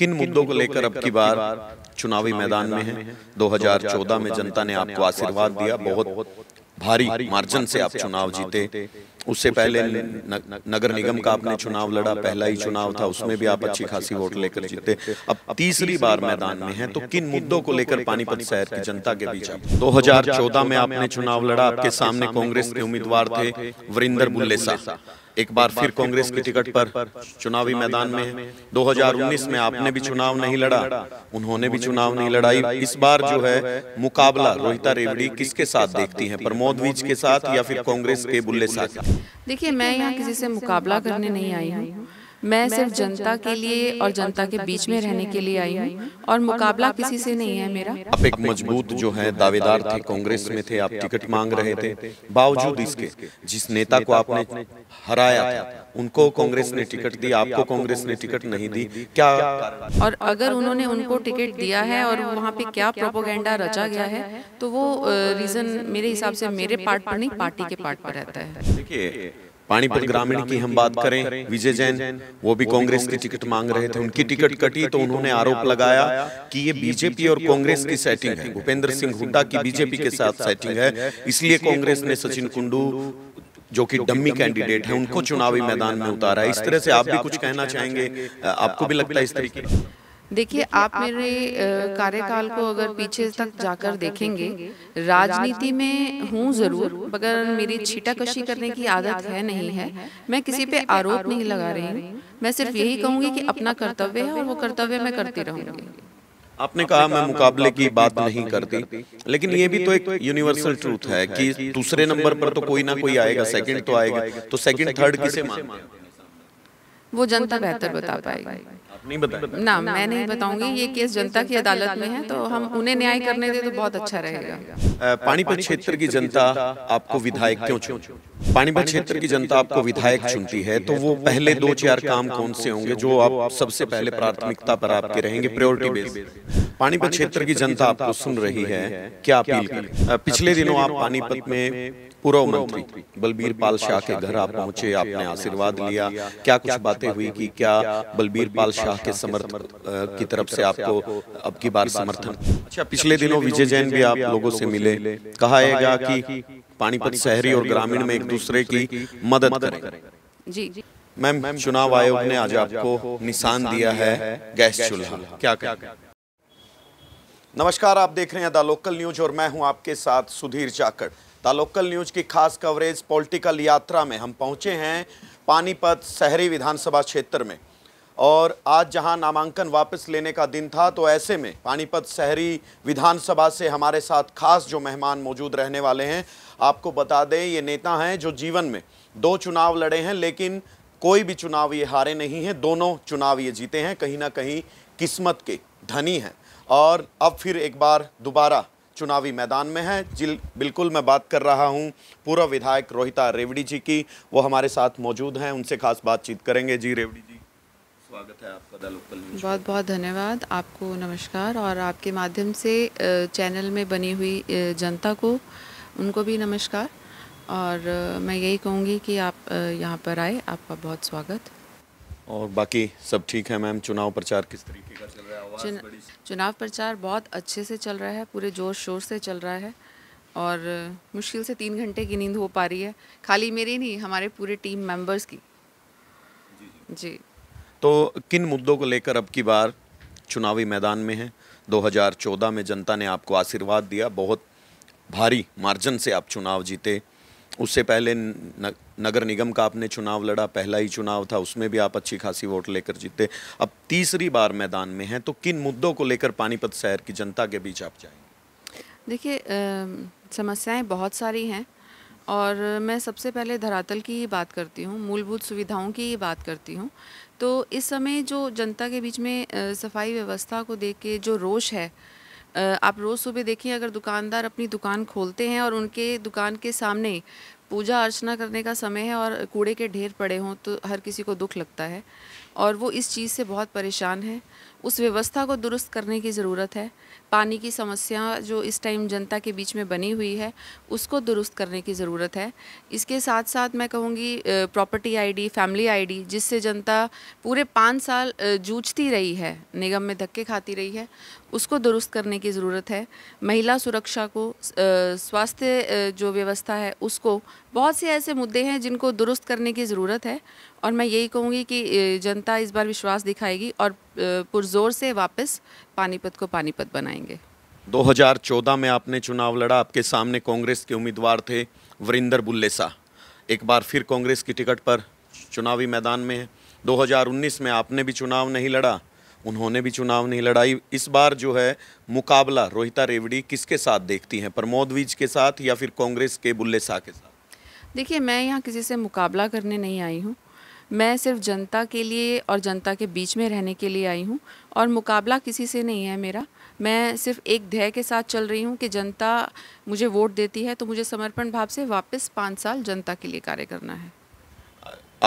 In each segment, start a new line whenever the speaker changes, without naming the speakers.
किन मुद्दों को लेकर अब की बार चुनावी मैदान में है 2014 में जनता ने आपको आशीर्वाद दिया बहुत भारी मार्जन से आप चुनाव जीते उससे पहले नगर निगम का आपने चुनाव लड़ा पहला ही चुनाव था उसमें भी आप अच्छी खासी वोट लेकर जीते अब तीसरी बार मैदान में हैं तो, तो किन मुद्दों को लेकर पानीपत शहर की जनता के बीच आप हजार में आपने चुनाव लड़ा आपके सामने कांग्रेस के उम्मीदवार थे वरिंदर बुल्लेसा एक बार फिर कांग्रेस की टिकट पर चुनावी मैदान में है दो में आपने भी चुनाव नहीं लड़ा उन्होंने भी चुनाव नहीं लड़ाई इस बार जो है मुकाबला रोहिता रेवड़ी किसके साथ देखती है प्रमोद विज के साथ या फिर कांग्रेस के बुल्ले साथ
देखिए मैं यहाँ किसी से मुकाबला करने नहीं आई हूँ मैं सिर्फ जनता के लिए और जनता के बीच में रहने के लिए आई हूँ और मुकाबला किसी से नहीं है मेरा
आप एक मजबूत जो है दावेदार थे कांग्रेस में थे आप टिकट मांग रहे थे बावजूद इसके जिस नेता को आपने हराया था उनको कांग्रेस ने टिकट दी आपको कांग्रेस ने टिकट नहीं दी क्या
और अगर उन्होंने उनको टिकट दिया है और वहाँ पे क्या प्रोपोगेंडा रचा गया है तो वो रीजन मेरे हिसाब से मेरे पार्ट पर नहीं पार्टी के पार्ट पर रहता है
देखिए पानीपत ग्रामीण की हम बात करें विजय जैन वो भी कांग्रेस की टिकट मांग रहे थे उनकी टिकट कटी तो, तो उन्होंने आरोप लगाया कि ये बीजेपी और कांग्रेस की सेटिंग है भूपेंद्र सिंह हुड्डा की बीजेपी के साथ सेटिंग है इसलिए कांग्रेस ने सचिन कुंडू जो कि डम्मी कैंडिडेट है उनको चुनावी मैदान में उतारा है इस तरह से आप भी कुछ कहना चाहेंगे आपको भी लगता है इस तरीके
देखिए आप मेरे कार्यकाल को अगर पीछे तक जाकर देखेंगे राजनीति में हूँ ज़रूर मगर मेरी कशी करने की आदत है नहीं है मैं किसी पे आरोप नहीं लगा रही हूँ मैं सिर्फ यही कहूँगी कि अपना कर्तव्य है और वो कर्तव्य मैं करती रहूँगी
आपने कहा मैं मुकाबले की बात नहीं करती लेकिन ये भी तो, तो एक यूनिवर्सल ट्रूथ है कि दूसरे नंबर पर तो कोई ना तो कोई आएगा सेकंड तो, तो आएगा तो सेकंड थर्ड किसे मानते हैं
वो जनता बेहतर बता पाएगी नहीं बता ना मैं नहीं बताऊंगी ये केस जनता की अदालत में है तो, तो हम उन्हें न्याय करने दे तो, तो बहुत अच्छा, अच्छा रहेगा
पानीपत क्षेत्र की जनता आपको विधायक क्यों चुन पानीपत क्षेत्र की जनता आपको विधायक चुनती है तो, तो वो पहले दो चार काम कौन से होंगे जो आप सबसे पहले प्राथमिकता पर आपके रहेंगे प्रायोरिटी बेस पानीपत क्षेत्र की जनता आपको सुन रही है क्या अपील पिछले दिनों आप पानीपत में पूर्व मंत्री बलबीर पाल शाह के घर आप पहुंचे आपने आशीर्वाद लिया क्या कुछ बातें हुई कि क्या बलबीर पाल शाह के समर्थ की तरफ से आपको अब की बार समर्थन अच्छा, अच्छा पिछले दिनों विजय जैन भी आप लोगों से मिले कहा गया कि पानीपत शहरी और ग्रामीण में एक दूसरे की मदद करें जी मैम चुनाव आयोग ने आज आपको निशान दिया है गैस चूल्हा क्या क्या नमस्कार आप देख रहे हैं द लोकल न्यूज और मैं हूं आपके साथ सुधीर चाकर द लोकल न्यूज की खास कवरेज पॉलिटिकल यात्रा में हम पहुंचे हैं पानीपत शहरी विधानसभा क्षेत्र में और आज जहां नामांकन वापस लेने का दिन था तो ऐसे में पानीपत शहरी विधानसभा से हमारे साथ खास जो मेहमान मौजूद रहने वाले हैं आपको बता दें ये नेता हैं जो जीवन में दो चुनाव लड़े हैं लेकिन कोई भी चुनाव ये हारे नहीं हैं दोनों चुनाव ये जीते हैं कहीं ना कहीं किस्मत के धनी हैं और अब फिर एक बार दोबारा चुनावी मैदान में है जिल बिल्कुल मैं बात कर रहा हूं पूर्व विधायक रोहिता रेवड़ी जी की वो हमारे साथ मौजूद हैं उनसे खास बातचीत करेंगे जी रेवड़ी जी स्वागत है आपका द
बहुत बहुत धन्यवाद आपको नमस्कार और आपके माध्यम से चैनल में बनी हुई जनता को उनको भी नमस्कार और मैं यही कहूँगी कि आप यहाँ पर आए आपका बहुत स्वागत
और बाकी सब ठीक है मैम चुनाव प्रचार किस तरीके
का चल रहा है चुन, बड़ी चुनाव प्रचार बहुत अच्छे से चल रहा है पूरे जोर शोर से चल रहा है और मुश्किल से तीन घंटे की नींद हो पा रही है खाली मेरी नहीं हमारे पूरे टीम मेंबर्स की जी, जी।, जी
तो किन मुद्दों को लेकर अब की बार चुनावी मैदान में हैं 2014 में जनता ने आपको आशीर्वाद दिया बहुत भारी मार्जिन से आप चुनाव जीते उससे पहले नगर निगम का आपने चुनाव लड़ा पहला ही चुनाव था उसमें भी आप अच्छी खासी वोट लेकर जीते अब तीसरी बार मैदान में हैं तो किन मुद्दों को लेकर पानीपत शहर की जनता के बीच आप जाएंगे
देखिए समस्याएं बहुत सारी हैं और मैं सबसे पहले धरातल की ही बात करती हूँ मूलभूत सुविधाओं की ही बात करती हूँ तो इस समय जो जनता के बीच में सफाई व्यवस्था को देख के जो रोष है आप रोज़ सुबह देखिए अगर दुकानदार अपनी दुकान खोलते हैं और उनके दुकान के सामने पूजा अर्चना करने का समय है और कूड़े के ढेर पड़े हों तो हर किसी को दुख लगता है और वो इस चीज़ से बहुत परेशान है उस व्यवस्था को दुरुस्त करने की ज़रूरत है पानी की समस्या जो इस टाइम जनता के बीच में बनी हुई है उसको दुरुस्त करने की ज़रूरत है इसके साथ साथ मैं कहूँगी प्रॉपर्टी आईडी फैमिली आईडी जिससे जनता पूरे पाँच साल जूझती रही है निगम में धक्के खाती रही है उसको दुरुस्त करने की ज़रूरत है महिला सुरक्षा को स्वास्थ्य जो व्यवस्था है उसको बहुत से ऐसे मुद्दे हैं जिनको दुरुस्त करने की ज़रूरत है और मैं यही कहूँगी कि जनता इस बार विश्वास दिखाएगी और पुरजोर से वापस पानीपत को पानीपत बनाएंगे
2014 में आपने चुनाव लड़ा आपके सामने कांग्रेस के उम्मीदवार थे वरिंदर बुल्लेसा एक बार फिर कांग्रेस की टिकट पर चुनावी मैदान में है दो में आपने भी चुनाव नहीं लड़ा उन्होंने भी चुनाव नहीं लड़ाई इस बार जो है मुकाबला रोहिता रेवड़ी किसके साथ देखती हैं प्रमोद विज के साथ या फिर कांग्रेस के बुल्ले शाह के साथ
देखिए मैं यहाँ किसी से मुकाबला करने नहीं आई हूँ मैं सिर्फ जनता के लिए और जनता के बीच में रहने के लिए आई हूँ और मुकाबला किसी से नहीं है मेरा मैं सिर्फ एक ध्यय के साथ चल रही हूँ कि जनता मुझे वोट देती है तो मुझे समर्पण भाव से वापस पाँच साल जनता के लिए कार्य करना है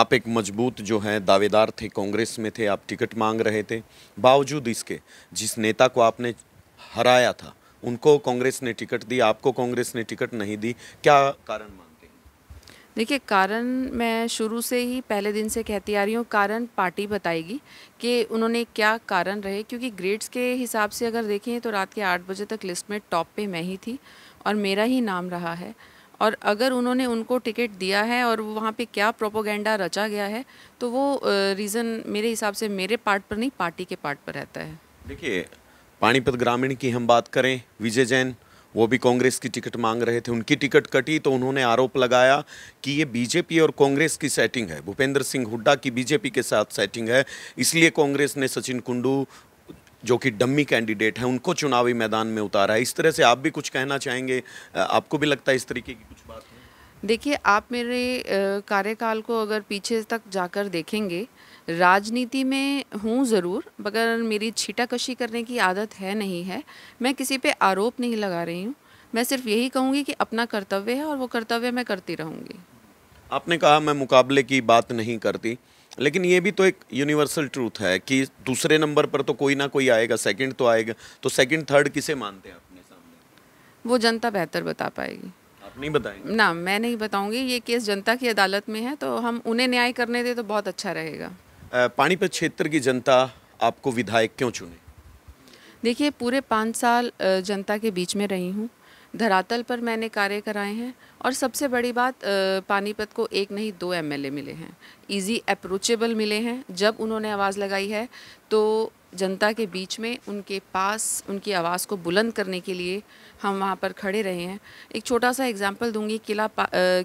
आप एक मजबूत जो हैं दावेदार थे कांग्रेस में थे आप टिकट मांग रहे थे बावजूद इसके जिस नेता को आपने हराया था उनको कांग्रेस ने टिकट दी आपको कांग्रेस ने टिकट नहीं दी क्या कारण मांग
देखिए कारण मैं शुरू से ही पहले दिन से कहती आ रही हूँ कारण पार्टी बताएगी कि उन्होंने क्या कारण रहे क्योंकि ग्रेड्स के हिसाब से अगर देखें तो रात के आठ बजे तक लिस्ट में टॉप पे मैं ही थी और मेरा ही नाम रहा है और अगर उन्होंने उनको टिकट दिया है और वहाँ पे क्या प्रोपोगेंडा रचा गया है तो वो रीज़न मेरे हिसाब से मेरे पार्ट पर नहीं पार्टी के पार्ट पर रहता है
देखिए पानीपत ग्रामीण की हम बात करें विजय जैन वो भी कांग्रेस की टिकट मांग रहे थे उनकी टिकट कटी तो उन्होंने आरोप लगाया कि ये बीजेपी और कांग्रेस की सेटिंग है भूपेंद्र सिंह हुड्डा की बीजेपी के साथ सेटिंग है इसलिए कांग्रेस ने सचिन कुंडू जो कि डम्मी कैंडिडेट हैं उनको चुनावी मैदान में उतारा है इस तरह से आप भी कुछ कहना चाहेंगे आपको भी लगता है इस तरीके की कुछ बात
देखिए आप मेरे कार्यकाल को अगर पीछे तक जाकर देखेंगे राजनीति में हूँ ज़रूर मगर मेरी छीटाकशी करने की आदत है नहीं है मैं किसी पे आरोप नहीं लगा रही हूँ मैं सिर्फ यही कहूँगी कि अपना कर्तव्य है और वो कर्तव्य मैं करती रहूँगी
आपने कहा मैं मुकाबले की बात नहीं करती लेकिन ये भी तो एक यूनिवर्सल ट्रूथ है कि दूसरे नंबर पर तो कोई ना कोई आएगा सेकंड तो आएगा तो सेकंड थर्ड किसे मानते हैं अपने
सामने वो जनता बेहतर बता पाएगी आप नहीं बताएंगे ना मैं नहीं बताऊंगी ये केस जनता की अदालत में है तो हम उन्हें न्याय करने दें तो बहुत अच्छा रहेगा
पानीपत क्षेत्र की जनता आपको विधायक क्यों चुने
देखिए पूरे पाँच साल जनता के बीच में रही हूँ धरातल पर मैंने कार्य कराए हैं और सबसे बड़ी बात पानीपत को एक नहीं दो एमएलए मिले हैं इजी अप्रोचेबल मिले हैं जब उन्होंने आवाज़ लगाई है तो जनता के बीच में उनके पास उनकी आवाज़ को बुलंद करने के लिए हम वहाँ पर खड़े रहे हैं एक छोटा सा एग्जाम्पल दूंगी किला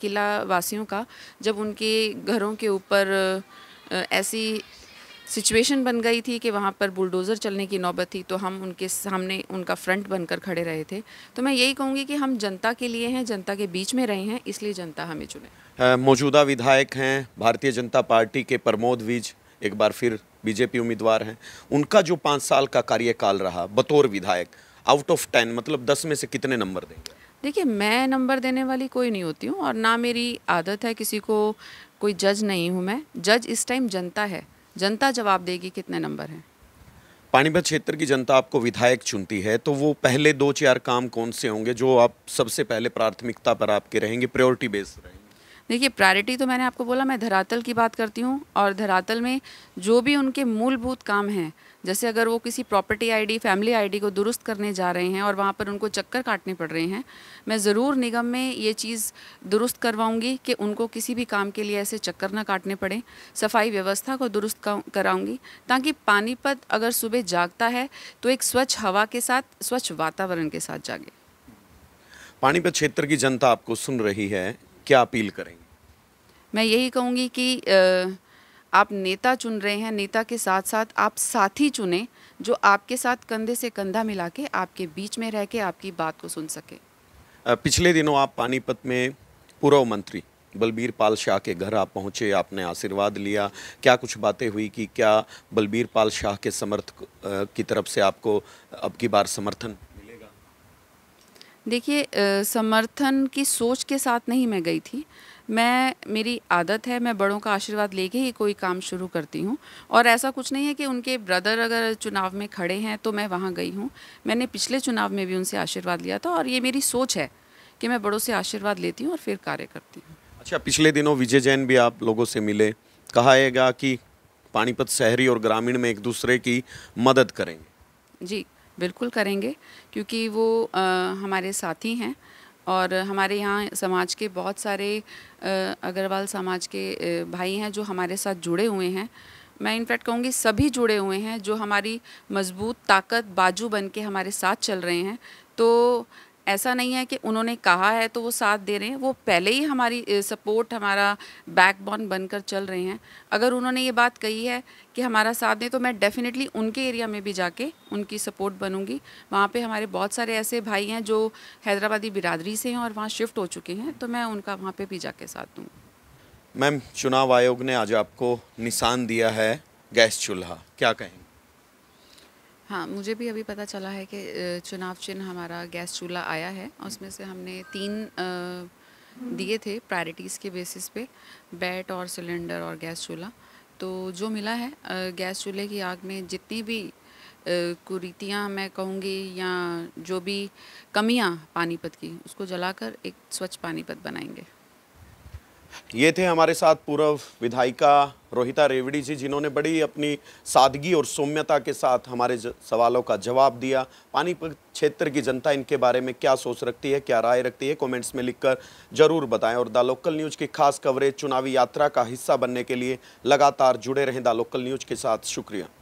किला वासियों का जब उनके घरों के ऊपर ऐसी सिचुएशन बन गई थी कि वहाँ पर बुलडोज़र चलने की नौबत थी तो हम उनके सामने उनका फ्रंट बनकर खड़े रहे थे तो मैं यही कहूँगी कि हम जनता के लिए हैं जनता के बीच में रहे हैं इसलिए जनता हमें चुने
मौजूदा विधायक हैं भारतीय जनता पार्टी के प्रमोद विज एक बार फिर बीजेपी उम्मीदवार हैं उनका जो पाँच साल का कार्यकाल रहा बतौर विधायक आउट ऑफ टेन मतलब दस में से कितने नंबर देंगे
देखिए मैं नंबर देने वाली कोई नहीं होती हूँ और ना मेरी आदत है किसी को कोई जज नहीं हूँ मैं जज इस टाइम जनता है जनता जवाब देगी कितने नंबर हैं
पानीपत क्षेत्र की जनता आपको विधायक चुनती है तो वो पहले दो चार काम कौन से होंगे जो आप सबसे पहले प्राथमिकता पर आपके रहेंगे प्रायोरिटी बेस रहेंगे
देखिए प्रायोरिटी तो मैंने आपको बोला मैं धरातल की बात करती हूँ और धरातल में जो भी उनके मूलभूत काम हैं जैसे अगर वो किसी प्रॉपर्टी आईडी फैमिली आईडी को दुरुस्त करने जा रहे हैं और वहाँ पर उनको चक्कर काटने पड़ रहे हैं मैं ज़रूर निगम में ये चीज़ दुरुस्त करवाऊँगी कि उनको किसी भी काम के लिए ऐसे चक्कर ना काटने पड़े सफाई व्यवस्था को दुरुस्त कराऊँगी ताकि पानीपत अगर सुबह जागता है तो एक स्वच्छ हवा के साथ स्वच्छ वातावरण के साथ जागे
पानीपत क्षेत्र की जनता आपको सुन रही है क्या अपील करेंगे
मैं यही कहूँगी कि आप नेता चुन रहे हैं नेता के साथ साथ आप साथी चुने जो आपके साथ कंधे से कंधा मिला के आपके बीच में रह के आपकी बात को सुन सके
पिछले दिनों आप पानीपत में पूर्व मंत्री बलबीर पाल शाह के घर आप पहुंचे आपने आशीर्वाद लिया क्या कुछ बातें हुई कि क्या बलबीर पाल शाह के समर्थक की तरफ से आपको अब की बार समर्थन
देखिए समर्थन की सोच के साथ नहीं मैं गई थी मैं मेरी आदत है मैं बड़ों का आशीर्वाद लेके ही कोई काम शुरू करती हूँ और ऐसा कुछ नहीं है कि उनके ब्रदर अगर चुनाव में खड़े हैं तो मैं वहाँ गई हूँ मैंने पिछले चुनाव में भी उनसे आशीर्वाद लिया था और ये मेरी सोच है कि मैं बड़ों से आशीर्वाद लेती हूँ और फिर कार्य करती हूँ
अच्छा पिछले दिनों विजय जैन भी आप लोगों से मिले कहा है कि पानीपत शहरी और ग्रामीण में एक दूसरे की मदद करेंगे
जी बिल्कुल करेंगे क्योंकि वो आ, हमारे साथी हैं और हमारे यहाँ समाज के बहुत सारे अग्रवाल समाज के भाई हैं जो हमारे साथ जुड़े हुए हैं मैं इनफैक्ट कहूँगी सभी जुड़े हुए हैं जो हमारी मजबूत ताकत बाजू बन के हमारे साथ चल रहे हैं तो ऐसा नहीं है कि उन्होंने कहा है तो वो साथ दे रहे हैं वो पहले ही हमारी सपोर्ट हमारा बैकबोन बनकर चल रहे हैं अगर उन्होंने ये बात कही है कि हमारा साथ दें तो मैं डेफिनेटली उनके एरिया में भी जाके उनकी सपोर्ट बनूंगी वहाँ पे हमारे बहुत सारे ऐसे भाई हैं जो हैदराबादी बिरादरी से हैं और वहाँ शिफ्ट हो चुके हैं तो मैं उनका वहाँ पर भी जा साथ दूँगी
मैम चुनाव आयोग ने आज आपको निशान दिया है गैस चूल्हा क्या कहेंगे
हाँ मुझे भी अभी पता चला है कि चुनाव चिन्ह हमारा गैस चूल्हा आया है उसमें से हमने तीन दिए थे प्रायरिटीज़ के बेसिस पे बैट और सिलेंडर और गैस चूल्हा तो जो मिला है गैस चूल्हे की आग में जितनी भी कुरीतियाँ मैं कहूँगी या जो भी कमियाँ पानीपत की उसको जलाकर एक स्वच्छ पानीपत बनाएंगे
ये थे हमारे साथ पूर्व विधायिका रोहिता रेवड़ी जी जिन्होंने बड़ी अपनी सादगी और सौम्यता के साथ हमारे सवालों का जवाब दिया पानीपत क्षेत्र की जनता इनके बारे में क्या सोच रखती है क्या राय रखती है कमेंट्स में लिखकर ज़रूर बताएं और द लोकल न्यूज़ की खास कवरेज चुनावी यात्रा का हिस्सा बनने के लिए लगातार जुड़े रहें द लोकल न्यूज़ के साथ शुक्रिया